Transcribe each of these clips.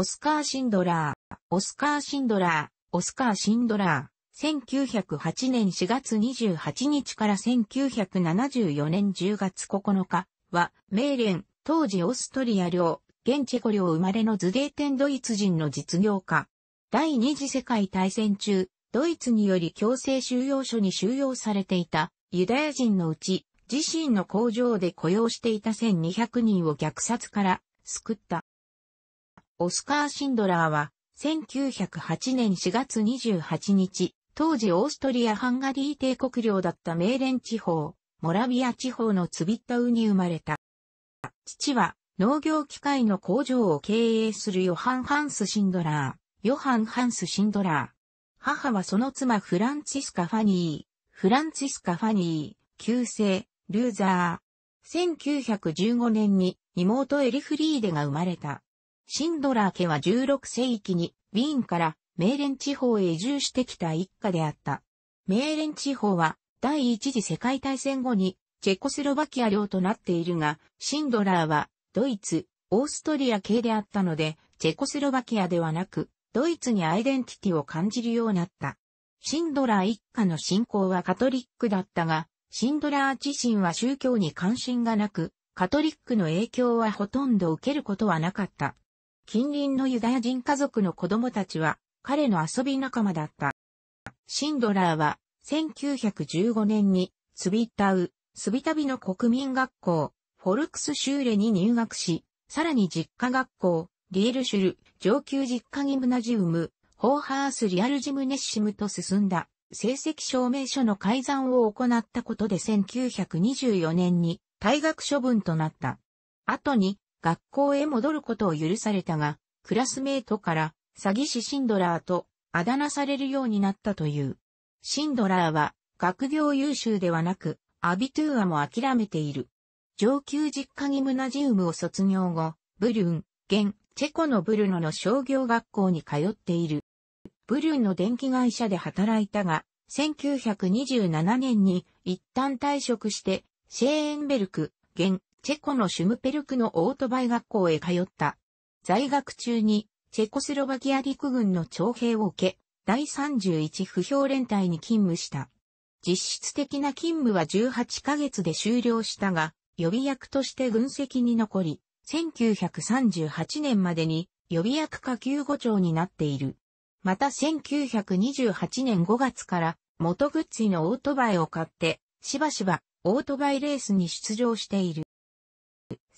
オスカー・シンドラー、オスカー・シンドラー、オスカー・シンドラー、1908年4月28日から1974年10月9日は、メーレン、当時オーストリア領、現チェコ領生まれのズデーテンドイツ人の実業家。第二次世界大戦中、ドイツにより強制収容所に収容されていたユダヤ人のうち、自身の工場で雇用していた1200人を虐殺から救った。オスカー・シンドラーは、1908年4月28日、当時オーストリア・ハンガリー帝国領だったメーレン地方、モラビア地方のツビッタウに生まれた。父は農業機械の工場を経営するヨハン・ハンス・シンドラー、ヨハン・ハンス・シンドラー。母はその妻フランチスカ・ファニー、フランチスカ・ファニー、旧姓、ルーザー。1915年に妹エリフリーデが生まれた。シンドラー家は16世紀にウィーンからメーレン地方へ移住してきた一家であった。メーレン地方は第一次世界大戦後にチェコスロバキア領となっているが、シンドラーはドイツ、オーストリア系であったので、チェコスロバキアではなく、ドイツにアイデンティティを感じるようになった。シンドラー一家の信仰はカトリックだったが、シンドラー自身は宗教に関心がなく、カトリックの影響はほとんど受けることはなかった。近隣のユダヤ人家族の子供たちは彼の遊び仲間だった。シンドラーは1915年にスビタウ、スビタビの国民学校、フォルクスシューレに入学し、さらに実家学校、リエルシュル、上級実家ギムナジウム、ホーハースリアルジムネッシムと進んだ、成績証明書の改ざんを行ったことで1924年に退学処分となった。後に学校へ戻ることを許されたが、クラスメートから詐欺師シンドラーとあだ名されるようになったという。シンドラーは学業優秀ではなく、アビトゥーアも諦めている。上級実家にムナジウムを卒業後、ブリュン、現、チェコのブルノの商業学校に通っている。ブリュンの電気会社で働いたが、1927年に一旦退職して、シェーエンベルク、現、チェコのシュムペルクのオートバイ学校へ通った。在学中に、チェコスロバキア陸軍の徴兵を受け、第31不評連隊に勤務した。実質的な勤務は18ヶ月で終了したが、予備役として軍籍に残り、1938年までに予備役下級五長になっている。また1928年5月から元グッズのオートバイを買って、しばしばオートバイレースに出場している。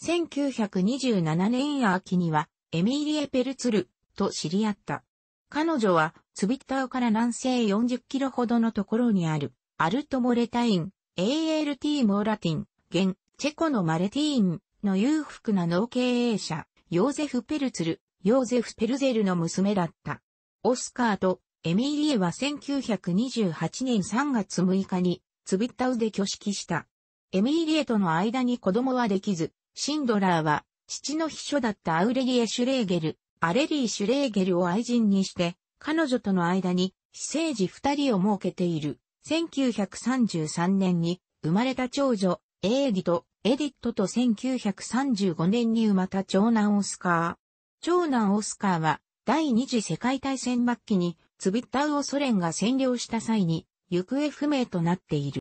1927年秋には、エミーリエ・ペルツルと知り合った。彼女は、ツビッタウから南西40キロほどのところにある、アルトモレタイン、ALT モーラティン、現、チェコのマレティーンの裕福な農経営者、ヨーゼフ・ペルツル、ヨーゼフ・ペルゼルの娘だった。オスカーとエミリエは1928年3月6日にツビッタウで挙式した。エミリエとの間に子供はできず、シンドラーは、父の秘書だったアウレリエ・シュレーゲル、アレリー・シュレーゲルを愛人にして、彼女との間に、私生児二人を設けている。1933年に生まれた長女、エーディとエディットと1935年に生まれた長男オスカー。長男オスカーは第二次世界大戦末期にツビッタウをソ連が占領した際に行方不明となっている。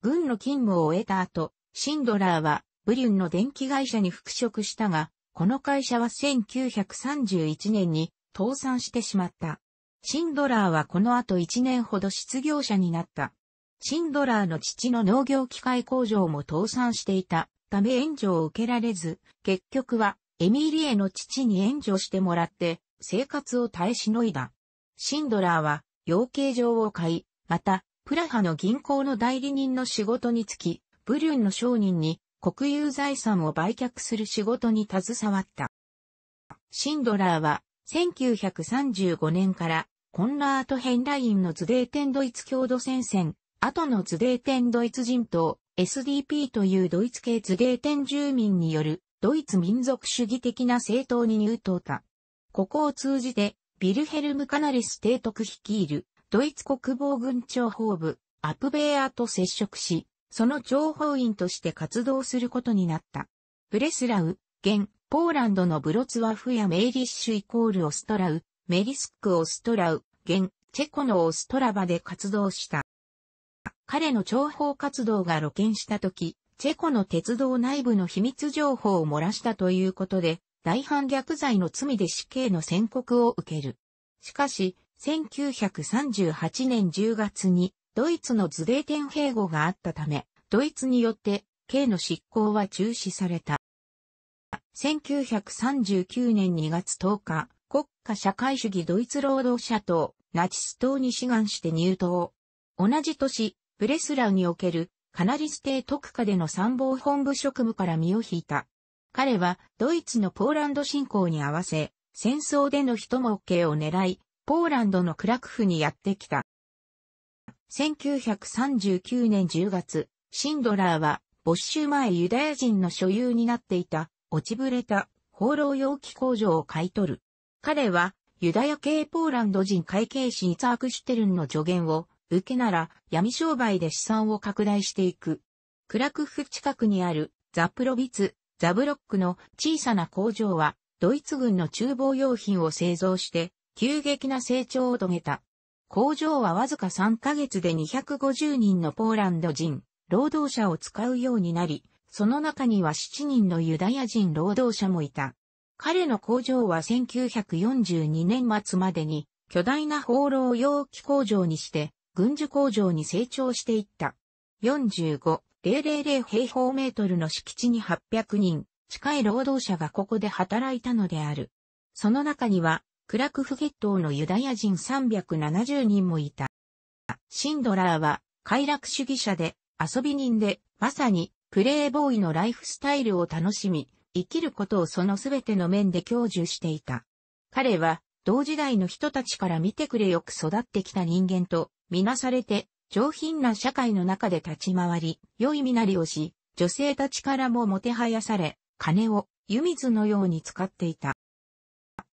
軍の勤務を終えた後、シンドラーはブリュンの電気会社に復職したが、この会社は1931年に倒産してしまった。シンドラーはこの後1年ほど失業者になった。シンドラーの父の農業機械工場も倒産していたため援助を受けられず、結局はエミリエの父に援助してもらって生活を耐えしのいだ。シンドラーは養鶏場を買い、またプラハの銀行の代理人の仕事につき、ブリュンの商人に国有財産を売却する仕事に携わった。シンドラーは1935年からコンラート・ヘンラインのズデーテンドイツ郷土戦線、後のズデーテンドイツ人党 SDP というドイツ系ズデーテン住民によるドイツ民族主義的な政党に入党た。ここを通じてビルヘルム・カナリス提督率いるドイツ国防軍庁法部アプベアと接触し、その諜報員として活動することになった。ブレスラウ、現、ポーランドのブロツワフやメイリッシュイコールオストラウ、メリスクオストラウ、現、チェコのオストラバで活動した。彼の諜報活動が露見した時、チェコの鉄道内部の秘密情報を漏らしたということで、大反逆罪の罪で死刑の宣告を受ける。しかし、1938年10月にドイツのズデーテン併合があったため、ドイツによって、刑の執行は中止された。1939年2月10日、国家社会主義ドイツ労働者党、ナチス党に志願して入党。同じ年、ブレスラウにおけるカナリス帝特化での参謀本部職務から身を引いた。彼はドイツのポーランド侵攻に合わせ、戦争での一儲けを狙い、ポーランドのクラクフにやってきた。1939年10月、シンドラーは、没収前ユダヤ人の所有になっていた、落ちぶれた、放浪容器工場を買い取る。彼は、ユダヤ系ポーランド人会計士イツアーク・シュテルンの助言を、受けなら、闇商売で資産を拡大していく。クラクフ近くにある、ザプロビツ、ザブロックの小さな工場は、ドイツ軍の厨房用品を製造して、急激な成長を遂げた。工場はわずか3ヶ月で250人のポーランド人、労働者を使うようになり、その中には7人のユダヤ人労働者もいた。彼の工場は1942年末までに巨大な放浪容器工場にして軍需工場に成長していった。45,000平方メートルの敷地に800人近い労働者がここで働いたのである。その中にはクラクフゲットのユダヤ人370人もいた。シンドラーは快楽主義者で遊び人で、まさにプレイボーイのライフスタイルを楽しみ、生きることをそのすべての面で享受していた。彼は同時代の人たちから見てくれよく育ってきた人間とみなされて上品な社会の中で立ち回り、良い身なりをし、女性たちからももてはやされ、金を湯水のように使っていた。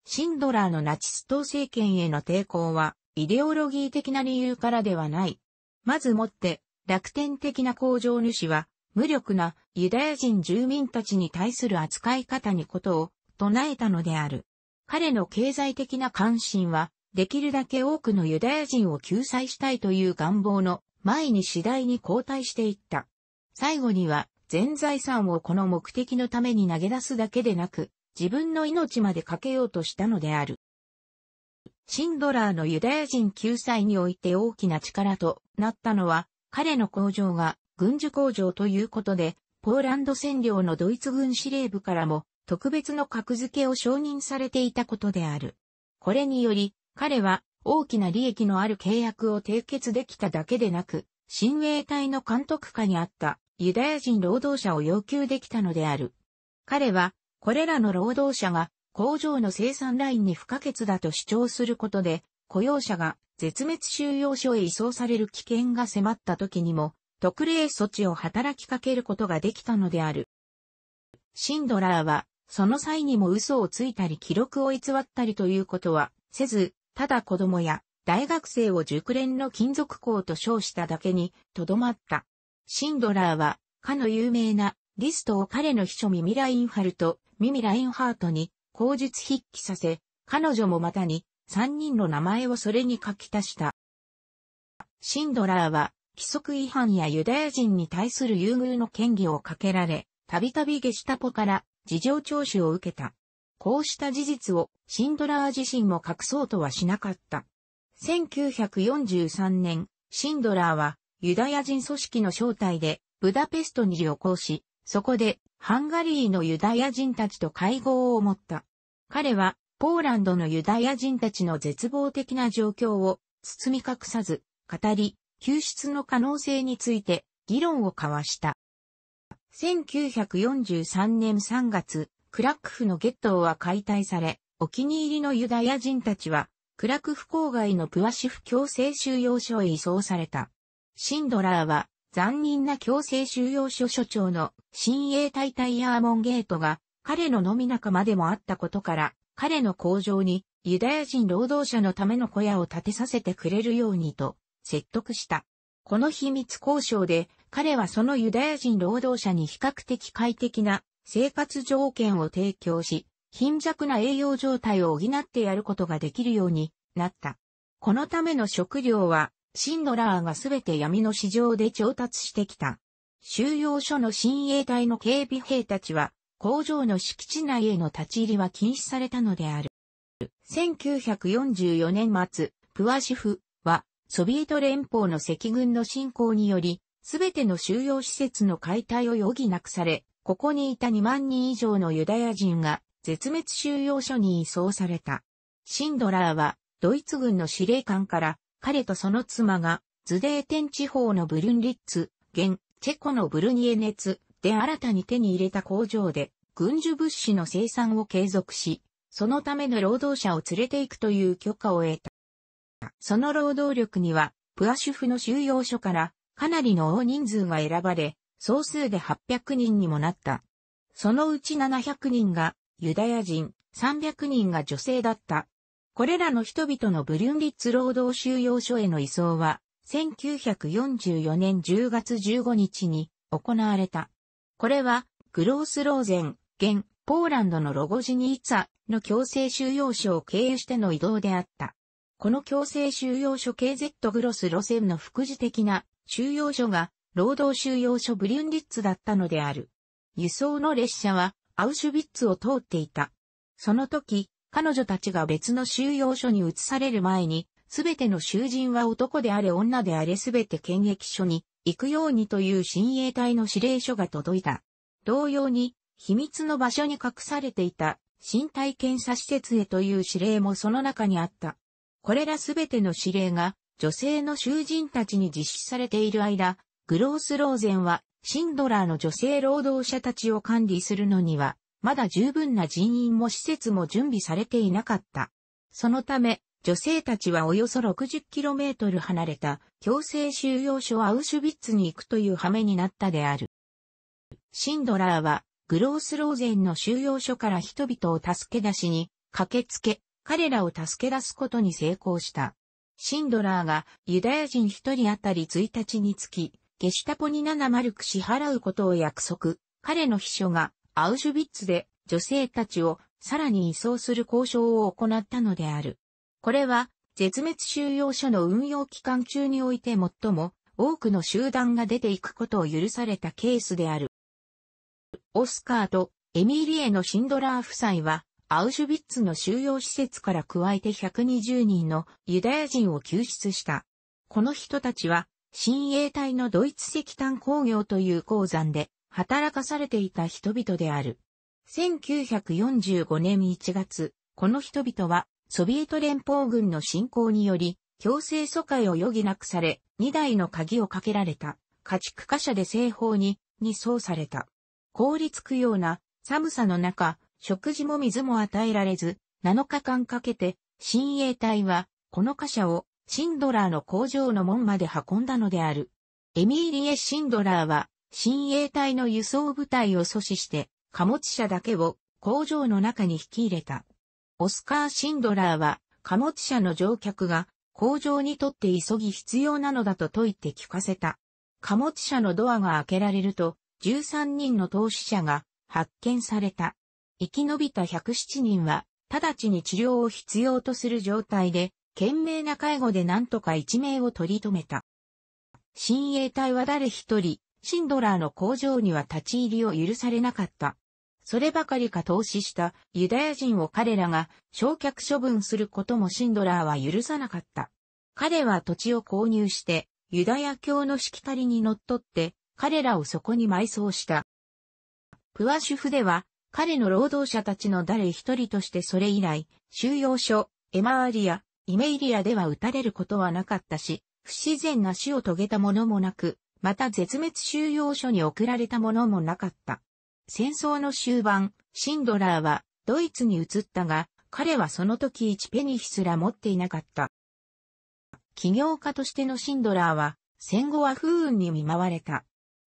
シンドラーのナチス党政権への抵抗は、イデオロギー的な理由からではない。まずもって、楽天的な工場主は、無力なユダヤ人住民たちに対する扱い方にことを唱えたのである。彼の経済的な関心は、できるだけ多くのユダヤ人を救済したいという願望の前に次第に後退していった。最後には、全財産をこの目的のために投げ出すだけでなく、自分の命までかけようとしたのである。シンドラーのユダヤ人救済において大きな力となったのは、彼の工場が軍需工場ということで、ポーランド占領のドイツ軍司令部からも特別の格付けを承認されていたことである。これにより、彼は大きな利益のある契約を締結できただけでなく、親衛隊の監督下にあったユダヤ人労働者を要求できたのである。彼はこれらの労働者が工場の生産ラインに不可欠だと主張することで、雇用者が絶滅収容所へ移送される危険が迫った時にも、特例措置を働きかけることができたのである。シンドラーは、その際にも嘘をついたり記録を偽ったりということはせず、ただ子供や大学生を熟練の金属工と称しただけにとどまった。シンドラーは、かの有名なリストを彼の秘書ミミラ・インファルト、ミミ・ラインハートに口述筆記させ、彼女もまたに三人の名前をそれに書き足した。シンドラーは規則違反やユダヤ人に対する優遇の権疑をかけられ、たびたびゲシュタポから事情聴取を受けた。こうした事実をシンドラー自身も隠そうとはしなかった。1943年、シンドラーはユダヤ人組織の招待でブダペストに旅行し、そこで、ハンガリーのユダヤ人たちと会合を持った。彼は、ポーランドのユダヤ人たちの絶望的な状況を包み隠さず、語り、救出の可能性について議論を交わした。1943年3月、クラックフのゲットーは解体され、お気に入りのユダヤ人たちは、クラクフ郊外のプワシフ強制収容所へ移送された。シンドラーは残忍な強制収容所所長の新鋭隊タイヤーモンゲートが彼の飲み仲間でもあったことから、彼の工場にユダヤ人労働者のための小屋を建てさせてくれるようにと説得した。この秘密交渉で彼はそのユダヤ人労働者に比較的快適な生活条件を提供し、貧弱な栄養状態を補ってやることができるようになった。このための食料はシンドラーがすべて闇の市場で調達してきた。収容所の親衛隊の警備兵たちは、工場の敷地内への立ち入りは禁止されたのである。1944年末、プワシフは、ソビエト連邦の赤軍の侵攻により、すべての収容施設の解体を余儀なくされ、ここにいた2万人以上のユダヤ人が、絶滅収容所に移送された。シンドラーは、ドイツ軍の司令官から、彼とその妻が、ズデーテン地方のブルンリッツ、現、チェコのブルニエネツで新たに手に入れた工場で、軍需物資の生産を継続し、そのための労働者を連れて行くという許可を得た。その労働力には、プアシュフの収容所からかなりの大人数が選ばれ、総数で800人にもなった。そのうち700人がユダヤ人、300人が女性だったこれらの人々のブリュンリッツ労働収容所への移送は、1944年10月15日に行われた。これは、グロースローゼン、現、ポーランドのロゴジニーツァの強制収容所を経由しての移動であった。この強制収容所 KZ グロス路線の副次的な収容所が労働収容所ブリュンリッツだったのである。輸送の列車はアウシュビッツを通っていた。その時、彼女たちが別の収容所に移される前に、すべての囚人は男であれ女であれすべて検疫所に行くようにという親衛隊の指令書が届いた。同様に、秘密の場所に隠されていた身体検査施設へという指令もその中にあった。これらすべての指令が女性の囚人たちに実施されている間、グロースローゼンはシンドラーの女性労働者たちを管理するのにはまだ十分な人員も施設も準備されていなかった。そのため、女性たちはおよそ 60km 離れた強制収容所アウシュビッツに行くという羽目になったである。シンドラーは、グロースローゼンの収容所から人々を助け出しに駆けつけ、彼らを助け出すことに成功した。シンドラーがユダヤ人一人あたり1日につき、ゲシュタポに7マルク支払うことを約束。彼の秘書がアウシュビッツで女性たちをさらに移送する交渉を行ったのである。これは絶滅収容所の運用期間中において最も多くの集団が出ていくことを許されたケースである。オスカーとエミリエのシンドラー夫妻はアウシュビッツの収容施設から加えて120人のユダヤ人を救出した。この人たちは、親衛隊のドイツ石炭工業という鉱山で、働かされていた人々である。1945年1月、この人々はソビエト連邦軍の侵攻により強制疎開を余儀なくされ、2台の鍵をかけられた家畜貨車で西方にに送された。凍りつくような寒さの中、食事も水も与えられず、7日間かけて新衛隊はこの貨車をシンドラーの工場の門まで運んだのである。エミーリエ・シンドラーは親衛隊の輸送部隊を阻止して、貨物車だけを工場の中に引き入れた。オスカー・シンドラーは、貨物車の乗客が工場にとって急ぎ必要なのだと説いて聞かせた。貨物車のドアが開けられると、13人の投資者が発見された。生き延びた107人は、直ちに治療を必要とする状態で、懸命な介護で何とか一命を取り留めた。親衛隊は誰一人、シンドラーの工場には立ち入りを許されなかった。そればかりか投資したユダヤ人を彼らが焼却処分することもシンドラーは許さなかった。彼は土地を購入して、ユダヤ教のしきたりにのっとって、彼らをそこに埋葬した。プワシュフでは、彼の労働者たちの誰一人としてそれ以来、収容所、エマーリア、イメイリアでは撃たれることはなかったし、不自然な死を遂げたものもなく、また絶滅収容所に送られたものもなかった。戦争の終盤、シンドラーはドイツに移ったが、彼はその時一ペニヒすら持っていなかった。起業家としてのシンドラーは、戦後は不運に見舞われた。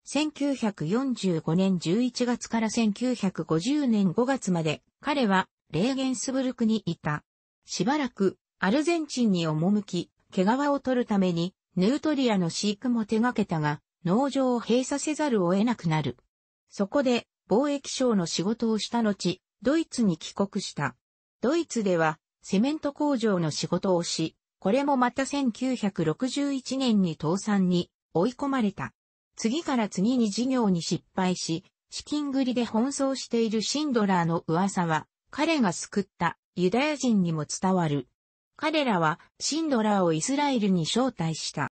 1945年11月から1950年5月まで、彼はレーゲンスブルクにいた。しばらく、アルゼンチンに赴き、毛皮を取るために、ヌートリアの飼育も手掛けたが、農場を閉鎖せざるを得なくなる。そこで、貿易商の仕事をした後、ドイツに帰国した。ドイツでは、セメント工場の仕事をし、これもまた1961年に倒産に追い込まれた。次から次に事業に失敗し、資金繰りで奔走しているシンドラーの噂は、彼が救ったユダヤ人にも伝わる。彼らはシンドラーをイスラエルに招待した。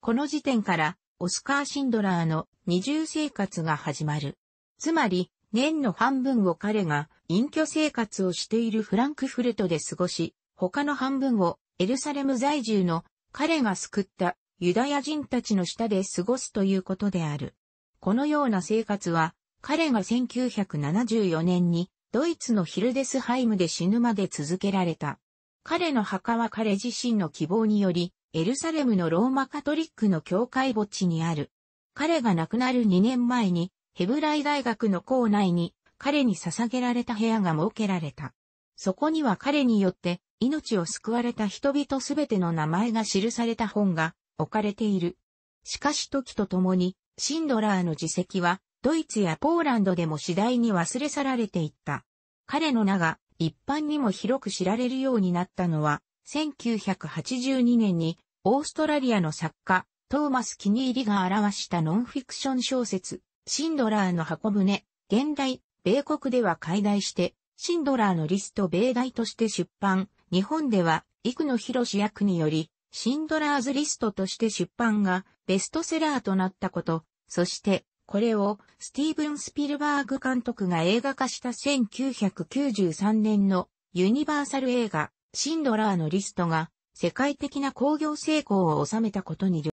この時点から、オスカー・シンドラーの二重生活が始まる。つまり、年の半分を彼が隠居生活をしているフランクフルトで過ごし、他の半分をエルサレム在住の彼が救ったユダヤ人たちの下で過ごすということである。このような生活は、彼が1974年にドイツのヒルデスハイムで死ぬまで続けられた。彼の墓は彼自身の希望により、エルサレムのローマカトリックの教会墓地にある。彼が亡くなる2年前に、ヘブライ大学の校内に、彼に捧げられた部屋が設けられた。そこには彼によって、命を救われた人々すべての名前が記された本が置かれている。しかし時とともに、シンドラーの自責は、ドイツやポーランドでも次第に忘れ去られていった。彼の名が一般にも広く知られるようになったのは、1982年にオーストラリアの作家、トーマス・キニーリが表したノンフィクション小説、シンドラーの箱舟、現代、米国では解題して、シンドラーのリスト米大として出版、日本では、幾野博役により、シンドラーズリストとして出版がベストセラーとなったこと、そして、これをスティーブン・スピルバーグ監督が映画化した1993年のユニバーサル映画シンドラーのリストが世界的な興行成功を収めたことにる。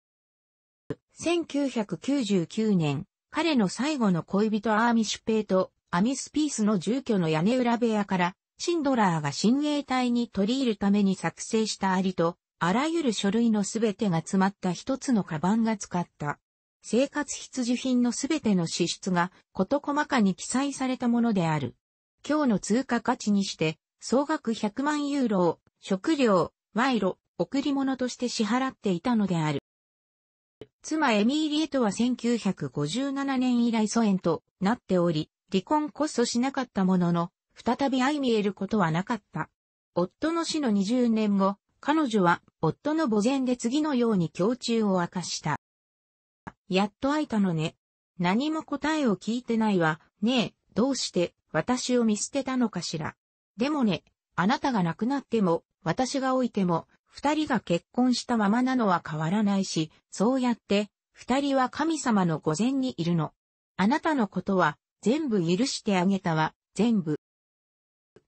1999年、彼の最後の恋人アーミシュペイとアミスピースの住居の屋根裏部屋からシンドラーが親衛隊に取り入るために作成したアリと、あらゆる書類のすべてが詰まった一つのカバンが使った。生活必需品のすべての支出が事細かに記載されたものである。今日の通貨価値にして、総額100万ユーロを食料、賄賂、贈り物として支払っていたのである。妻エミーリエとは1957年以来疎遠となっており、離婚こそしなかったものの、再び相見えることはなかった。夫の死の20年後、彼女は夫の墓前で次のように胸中を明かした。やっと会えたのね。何も答えを聞いてないわ。ねえ、どうして私を見捨てたのかしら。でもね、あなたが亡くなっても、私が老いても、二人が結婚したままなのは変わらないし、そうやって、二人は神様の御前にいるの。あなたのことは、全部許してあげたわ、全部。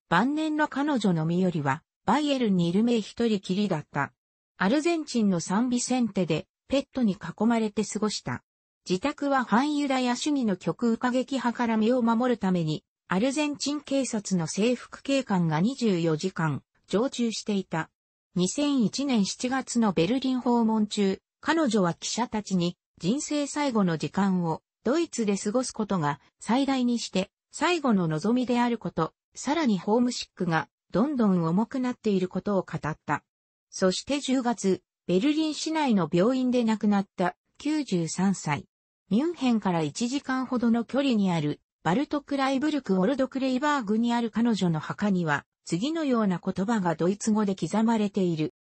晩年の彼女の身よりは、バイエルンにいる目一人きりだった。アルゼンチンの賛美先手で、ペットに囲まれて過ごした。自宅は反ユダヤ主義の極右過激派から身を守るために、アルゼンチン警察の制服警官が24時間、常駐していた。2001年7月のベルリン訪問中、彼女は記者たちに人生最後の時間をドイツで過ごすことが最大にして最後の望みであること、さらにホームシックがどんどん重くなっていることを語った。そして10月、ベルリン市内の病院で亡くなった93歳。ミュンヘンから1時間ほどの距離にあるバルトクライブルク・オルドクレイバーグにある彼女の墓には次のような言葉がドイツ語で刻まれている。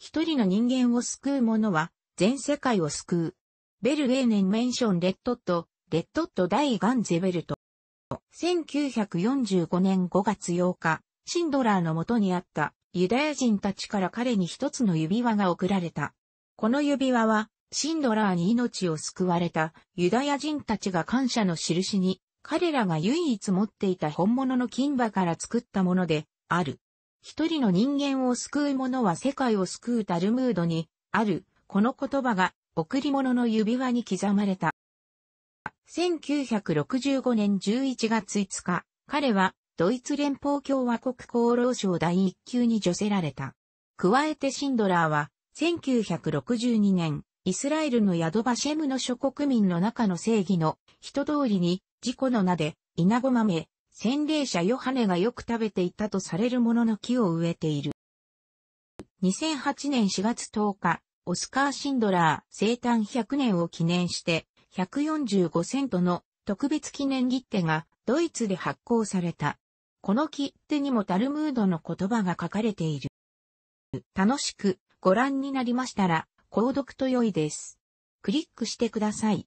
一人の人間を救う者は全世界を救う。ベルウェーネンメンションレッドット、レッドットダイ・ガンゼベルト。1945年5月8日、シンドラーの元にあったユダヤ人たちから彼に一つの指輪が贈られた。この指輪は、シンドラーに命を救われたユダヤ人たちが感謝の印に、彼らが唯一持っていた本物の金馬から作ったもので、ある。一人の人間を救う者は世界を救うタルムードに、ある、この言葉が、贈り物の指輪に刻まれた。1965年11月5日、彼はドイツ連邦共和国厚労省第一級に除せられた。加えてシンドラーは、1962年、イスラエルのヤドバシェムの諸国民の中の正義の人通りに、事故の名で、イナゴ豆、洗礼者ヨハネがよく食べていたとされるものの木を植えている。2008年4月10日、オスカー・シンドラー生誕100年を記念して、145セントの特別記念切手がドイツで発行された。この切手にもタルムードの言葉が書かれている。楽しくご覧になりましたら、購読と良いです。クリックしてください。